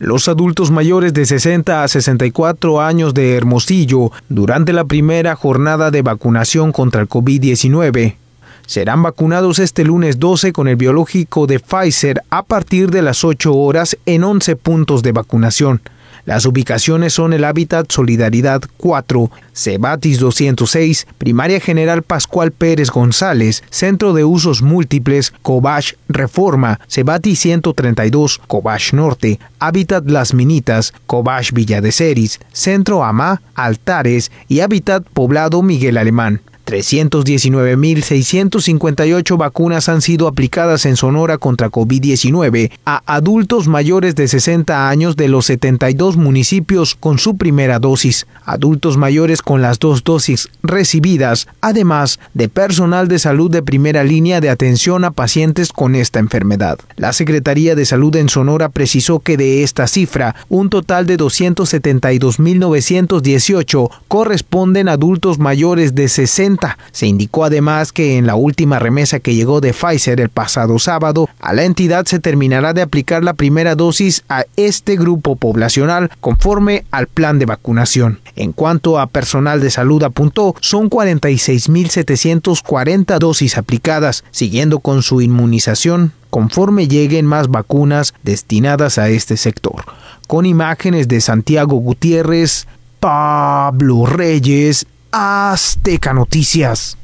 Los adultos mayores de 60 a 64 años de Hermosillo durante la primera jornada de vacunación contra el COVID-19 serán vacunados este lunes 12 con el biológico de Pfizer a partir de las 8 horas en 11 puntos de vacunación. Las ubicaciones son el Hábitat Solidaridad 4, Cebatis 206, Primaria General Pascual Pérez González, Centro de Usos Múltiples, Cobach Reforma, Cebatis 132, Cobach Norte, Hábitat Las Minitas, Cobach Villa de Ceris, Centro Amá, Altares y Hábitat Poblado Miguel Alemán. 319.658 vacunas han sido aplicadas en Sonora contra COVID-19 a adultos mayores de 60 años de los 72 municipios con su primera dosis, adultos mayores con las dos dosis recibidas, además de personal de salud de primera línea de atención a pacientes con esta enfermedad. La Secretaría de Salud en Sonora precisó que de esta cifra, un total de 272.918 corresponden a adultos mayores de 60 se indicó además que en la última remesa que llegó de Pfizer el pasado sábado, a la entidad se terminará de aplicar la primera dosis a este grupo poblacional conforme al plan de vacunación. En cuanto a personal de salud apuntó, son 46.740 dosis aplicadas, siguiendo con su inmunización conforme lleguen más vacunas destinadas a este sector. Con imágenes de Santiago Gutiérrez, Pablo Reyes, Azteca Noticias.